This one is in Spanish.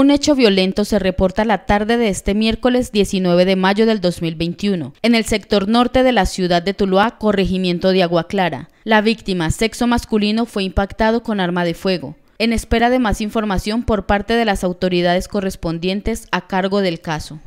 Un hecho violento se reporta la tarde de este miércoles 19 de mayo del 2021, en el sector norte de la ciudad de Tuluá, corregimiento de Agua Clara. La víctima, sexo masculino, fue impactado con arma de fuego en espera de más información por parte de las autoridades correspondientes a cargo del caso.